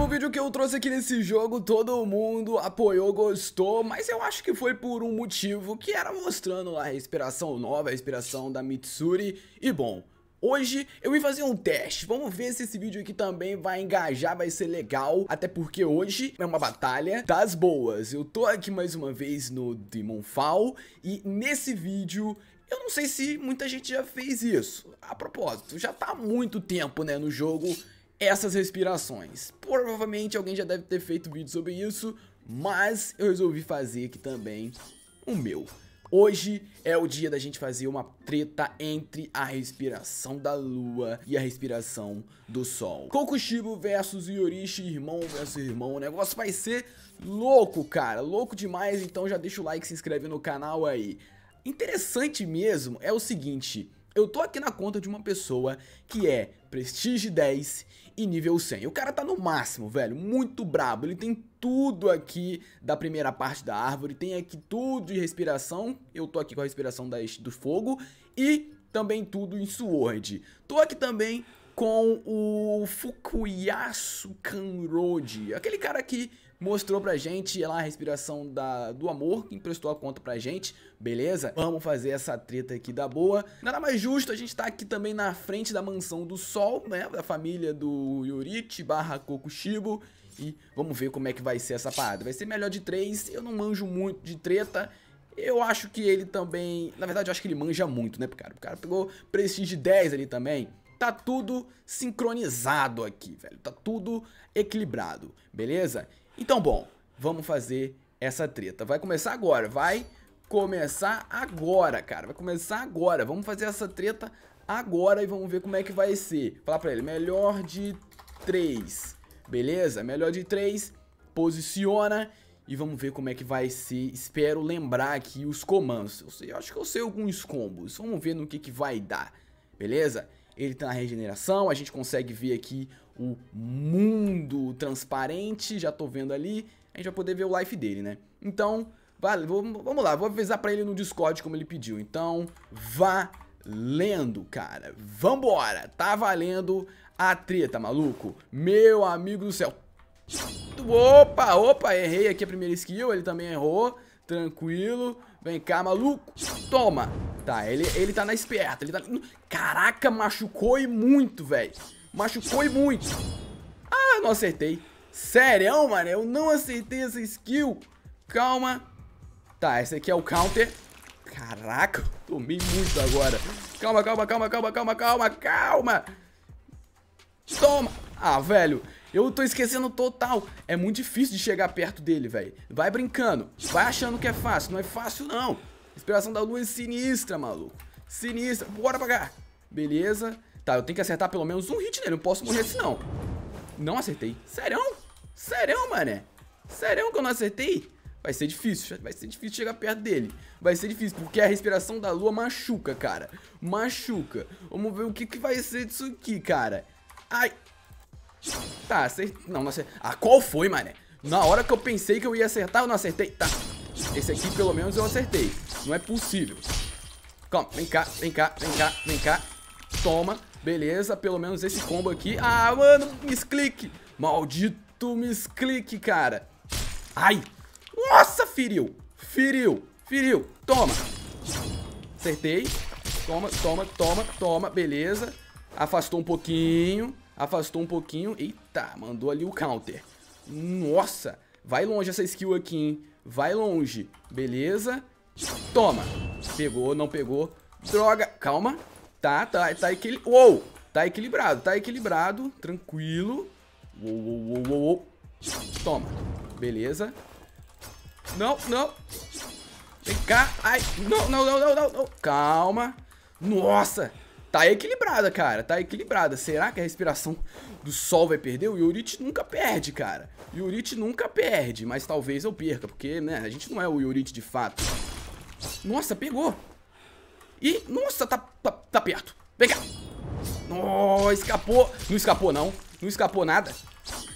último vídeo que eu trouxe aqui nesse jogo, todo mundo apoiou, gostou, mas eu acho que foi por um motivo que era mostrando lá a respiração nova, a respiração da Mitsuri, e bom... Hoje eu vim fazer um teste, vamos ver se esse vídeo aqui também vai engajar, vai ser legal Até porque hoje é uma batalha das boas Eu tô aqui mais uma vez no Demon Fall E nesse vídeo eu não sei se muita gente já fez isso. A propósito, já tá há muito tempo, né, no jogo essas respirações. Provavelmente alguém já deve ter feito vídeo sobre isso, mas eu resolvi fazer aqui também o meu. Hoje é o dia da gente fazer uma treta entre a respiração da lua e a respiração do sol. Kokushibo versus Yorishi, irmão versus irmão. O negócio vai ser louco, cara. Louco demais, então já deixa o like, se inscreve no canal aí. Interessante mesmo é o seguinte, eu tô aqui na conta de uma pessoa que é Prestige 10 e nível 100. O cara tá no máximo, velho, muito brabo. Ele tem tudo aqui da primeira parte da árvore, tem aqui tudo de respiração. Eu tô aqui com a respiração das, do fogo e também tudo em Sword. Tô aqui também com o Fukuyasu Kanroji, aquele cara que mostrou pra gente lá a respiração da, do amor, que emprestou a conta pra gente, beleza? Vamos fazer essa treta aqui da boa. Nada mais justo, a gente tá aqui também na frente da mansão do Sol, né? Da família do Yorichi barra Kokushibo. E vamos ver como é que vai ser essa parada. Vai ser melhor de três, eu não manjo muito de treta. Eu acho que ele também... Na verdade, eu acho que ele manja muito, né, cara? O cara pegou prestígio 10 ali também tá tudo sincronizado aqui, velho. Tá tudo equilibrado, beleza? Então, bom, vamos fazer essa treta. Vai começar agora, vai começar agora, cara. Vai começar agora. Vamos fazer essa treta agora e vamos ver como é que vai ser. Falar pra ele, melhor de três, beleza? Melhor de três, posiciona e vamos ver como é que vai ser. Espero lembrar aqui os comandos. Eu, sei, eu acho que eu sei alguns combos. Vamos ver no que, que vai dar, beleza? ele tá na regeneração, a gente consegue ver aqui o mundo transparente, já tô vendo ali, a gente vai poder ver o life dele, né? Então, vale, vamos lá, vou avisar pra ele no Discord como ele pediu, então, valendo, cara, vambora, tá valendo a treta, maluco, meu amigo do céu, Opa, opa, errei aqui a primeira skill, ele também errou. Tranquilo. Vem cá, maluco. Toma. Tá, ele, ele tá na esperta. Ele tá... Caraca, machucou e muito, velho. Machucou e muito. Ah, não acertei. Sério, mano? Eu não acertei essa skill. Calma. Tá, esse aqui é o counter. Caraca, tomei muito agora. Calma, calma, calma, calma, calma, calma, calma. Toma. Ah, velho. Eu tô esquecendo total. É muito difícil de chegar perto dele, velho. Vai brincando. Vai achando que é fácil. Não é fácil, não. Inspiração da lua é sinistra, maluco. Sinistra. Bora pra cá. Beleza. Tá, eu tenho que acertar pelo menos um hit nele. Eu não posso morrer assim, não. Não acertei. Serão? Serão, mané? Serão que eu não acertei? Vai ser difícil, vai ser difícil chegar perto dele. Vai ser difícil, porque a respiração da lua machuca, cara. Machuca. Vamos ver o que, que vai ser disso aqui, cara. Ai, Tá, acertei. Não, não acertei. Ah, qual foi, mané? Na hora que eu pensei que eu ia acertar, eu não acertei. Tá. Esse aqui, pelo menos, eu acertei. Não é possível. Calma, vem cá, vem cá, vem cá, vem cá. Toma. Beleza, pelo menos esse combo aqui. Ah, mano, misclick. Maldito misclick, cara. Ai. Nossa, feriu. Feriu, feriu. Toma. Acertei. Toma, toma, toma, toma. Beleza. Afastou um pouquinho. Afastou um pouquinho. Eita, mandou ali o counter. Nossa, vai longe essa skill aqui, hein? Vai longe. Beleza. Toma. Pegou, não pegou. Droga. Calma. Tá, tá, tá equilibrado. Uou! Tá equilibrado, tá equilibrado. Tranquilo. Uou, uou, uou, uou. Toma. Beleza. Não, não. Vem cá. Ai. Não, não, não, não, não. Calma. Nossa. Tá equilibrada, cara. Tá equilibrada. Será que a respiração do Sol vai perder? O Yurit nunca perde, cara. O Yurit nunca perde, mas talvez eu perca, porque, né, a gente não é o Yurit de fato. Nossa, pegou. E, nossa, tá, tá, tá perto. Vem cá. Oh, escapou. Não escapou, não. Não escapou nada.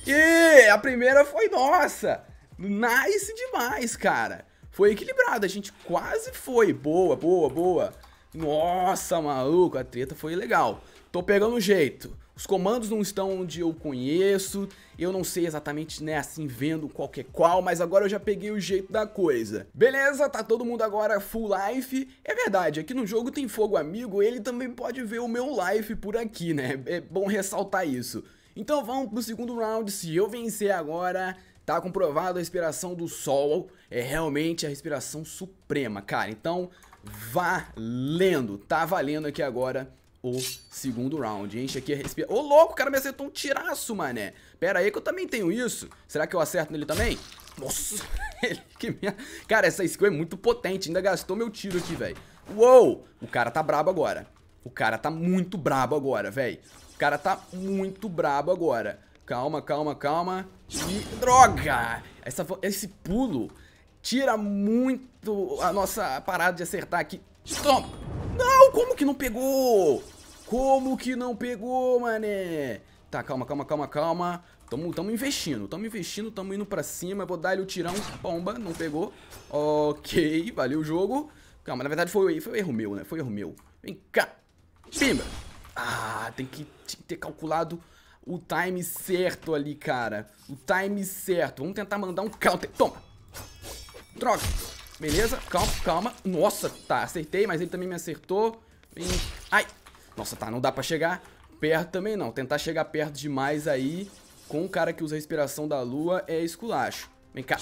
E a primeira foi nossa. Nice demais, cara. Foi equilibrada. A gente quase foi. Boa, boa, boa. Nossa, maluco, a treta foi legal. Tô pegando o jeito. Os comandos não estão onde eu conheço, eu não sei exatamente, né, assim, vendo qual que é qual, mas agora eu já peguei o jeito da coisa. Beleza, tá todo mundo agora full life. É verdade, aqui no jogo tem fogo amigo, ele também pode ver o meu life por aqui, né? É bom ressaltar isso. Então vamos pro segundo round, se eu vencer agora, tá comprovado a respiração do sol, é realmente a respiração suprema, cara. Então, valendo. Tá valendo aqui agora o segundo round. Enche aqui a respira. Ô, louco, o cara me acertou um tiraço, mané. Pera aí que eu também tenho isso. Será que eu acerto nele também? Nossa, ele que minha... Cara, essa skill é muito potente. Ainda gastou meu tiro aqui, velho. Uou, o cara tá brabo agora. O cara tá muito brabo agora, velho. O cara tá muito brabo agora. Calma, calma, calma. E droga! Essa, esse pulo tira muito a nossa parada de acertar aqui. Toma! Não, como que não pegou? Como que não pegou, mané? Tá, calma, calma, calma, calma. Tamo, tamo investindo, tamo investindo, tamo indo pra cima. Vou dar ele o tirão. Bomba, não pegou. Ok, valeu o jogo. Calma, na verdade foi, foi erro meu, né? Foi erro meu. Vem cá. Pimba. Ah, tem que, tem que ter calculado o time certo ali, cara. O time certo. Vamos tentar mandar um counter. Toma. Droga. Beleza, calma, calma. Nossa, tá, acertei, mas ele também me acertou. Vem. Ai. Nossa, tá, não dá pra chegar perto também não. Tentar chegar perto demais aí com o cara que usa a respiração da lua é esculacho. Vem cá.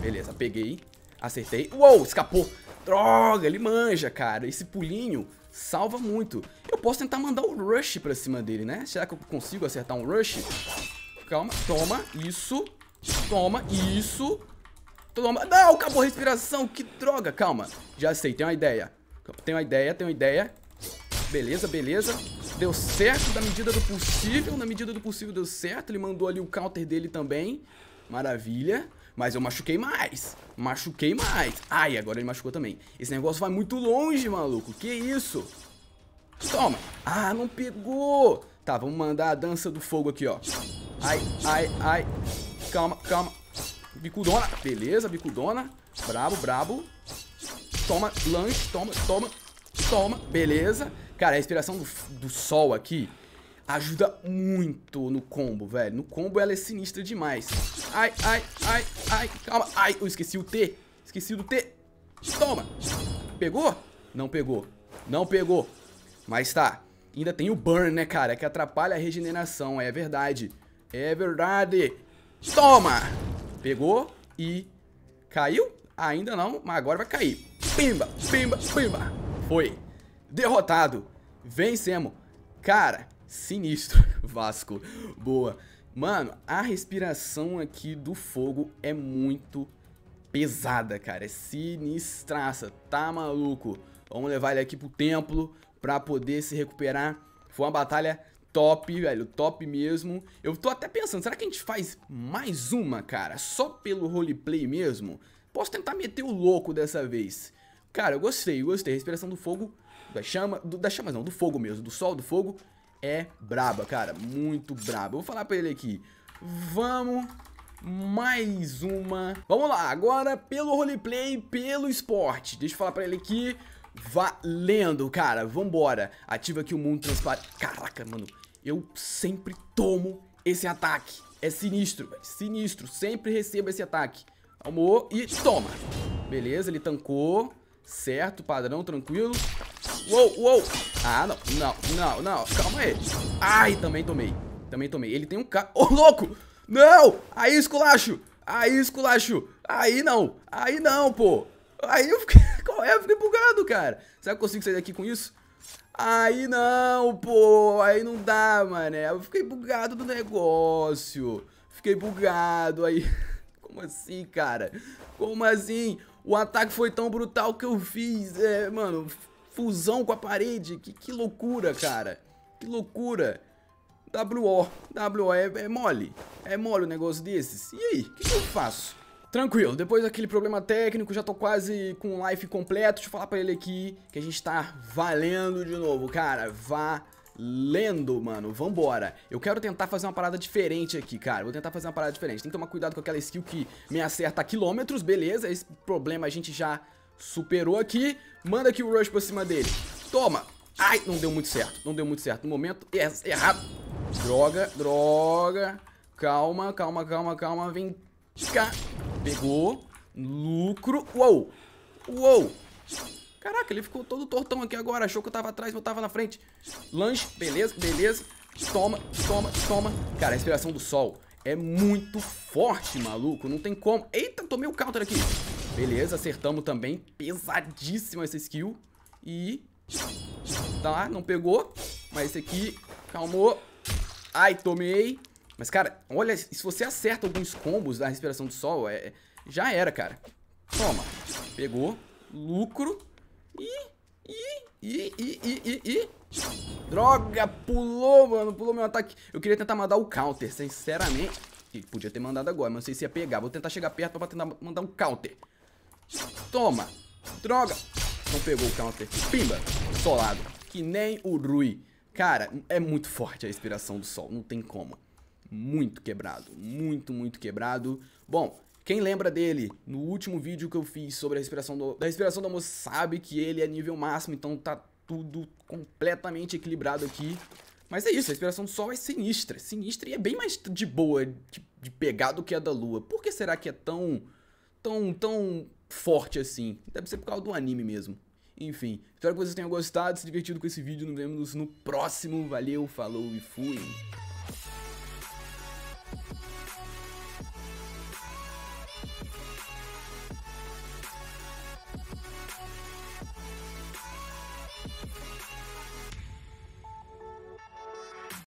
Beleza, peguei. Acertei. Uou, escapou. Droga, ele manja, cara. Esse pulinho salva muito. Eu posso tentar mandar o um rush pra cima dele, né? Será que eu consigo acertar um rush? Calma, toma, isso. Toma, isso. Toma. Não, acabou a respiração. Que droga. Calma. Já sei, tem uma ideia. Tem uma ideia, tem uma ideia. Beleza, beleza. Deu certo na medida do possível. Na medida do possível deu certo. Ele mandou ali o counter dele também. Maravilha. Mas eu machuquei mais. Machuquei mais. Ai, agora ele machucou também. Esse negócio vai muito longe, maluco. Que isso? Toma. Ah, não pegou. Tá, vamos mandar a dança do fogo aqui, ó. Ai, ai, ai. Calma, calma. Bicudona. Beleza, bicudona. Brabo, brabo. Toma, lanche. Toma, toma, toma. Beleza. Cara, a respiração do, do sol aqui ajuda muito no combo, velho. No combo ela é sinistra demais. Ai, ai, ai, ai. Calma. Ai, eu esqueci o T. Esqueci do T. Toma. Pegou? Não pegou. Não pegou. Mas tá. Ainda tem o burn, né, cara? Que atrapalha a regeneração. É verdade. É verdade. Toma! Pegou e caiu? Ainda não, mas agora vai cair. Pimba, pimba, pimba. Foi. Derrotado. Vencemos. Cara, sinistro. Vasco. Boa. Mano, a respiração aqui do fogo é muito pesada, cara. É sinistraça. Tá maluco. Vamos levar ele aqui pro templo pra poder se recuperar. Foi uma batalha top, velho, top mesmo. Eu tô até pensando, será que a gente faz mais uma, cara? Só pelo roleplay mesmo? Posso tentar meter o louco dessa vez. Cara, eu gostei, gostei. Respiração do fogo, da chama, do, da chama não, do fogo mesmo, do sol, do fogo, é braba, cara, muito braba. Eu vou falar pra ele aqui, vamos... Mais uma Vamos lá, agora pelo roleplay, pelo esporte Deixa eu falar pra ele aqui Valendo, cara, vambora Ativa aqui o mundo transparente Caraca, mano eu sempre tomo esse ataque. É sinistro, velho. Sinistro. Sempre recebo esse ataque. Amor. E toma. Beleza, ele tancou. Certo, padrão, tranquilo. Uou, uou. Ah, não. Não, não, não. Calma aí. Ai, também tomei. Também tomei. Ele tem um carro. Ô, oh, louco! Não! Aí, esculacho! Aí, esculacho! Aí não! Aí não, pô! Aí eu fiquei... Qual é? Eu fiquei bugado, cara. Será que eu consigo sair daqui com isso? Aí não, pô, aí não dá, mané. Eu fiquei bugado do negócio. Fiquei bugado aí. Como assim, cara? Como assim? O ataque foi tão brutal que eu fiz, é, mano, fusão com a parede. Que, que loucura, cara. Que loucura. WO, WO é, é mole. É mole o um negócio desses. E aí, o que, que eu faço? Tranquilo, depois daquele problema técnico, já tô quase com o life completo. Deixa eu falar pra ele aqui que a gente tá valendo de novo, cara. Valendo, mano. Vambora. Eu quero tentar fazer uma parada diferente aqui, cara. Vou tentar fazer uma parada diferente. Tem que tomar cuidado com aquela skill que me acerta a quilômetros, beleza. Esse problema a gente já superou aqui. Manda aqui o rush pra cima dele. Toma. Ai, não deu muito certo. Não deu muito certo. No momento, yes, é, errado. Droga, droga. Calma, calma, calma, calma. Vem cá. Pegou. Lucro. Uou. Uou. Caraca, ele ficou todo tortão aqui agora. Achou que eu tava atrás, mas eu tava na frente. Lanche. Beleza, beleza. Toma, toma, toma. Cara, a respiração do sol é muito forte, maluco. Não tem como. Eita, tomei o counter aqui. Beleza, acertamos também. Pesadíssima essa skill. E... Tá, não pegou. Mas esse aqui... Calmou. Ai, tomei. Mas, cara, olha, se você acerta alguns combos da respiração do sol, é, já era, cara. Toma. Pegou. Lucro. E... E... E... E... E... E... e. Droga, pulou, mano. Pulou meu ataque. Eu queria tentar mandar o counter, sinceramente. Podia ter mandado agora, mas não sei se ia pegar. Vou tentar chegar perto pra tentar mandar um counter. Toma. Droga. Não pegou o counter. Pimba. Solado. Que nem o Rui. Cara, é muito forte a respiração do sol. Não tem como muito quebrado, muito, muito quebrado. Bom, quem lembra dele, no último vídeo que eu fiz sobre a respiração do, da respiração do almoço, sabe que ele é nível máximo, então tá tudo completamente equilibrado aqui. Mas é isso, a respiração do sol é sinistra, sinistra e é bem mais de boa de, de pegar do que a da lua. Por que será que é tão, tão, tão forte assim? Deve ser por causa do anime mesmo. Enfim, espero que vocês tenham gostado, se divertido com esse vídeo. Nos vemos no próximo. Valeu, falou e fui!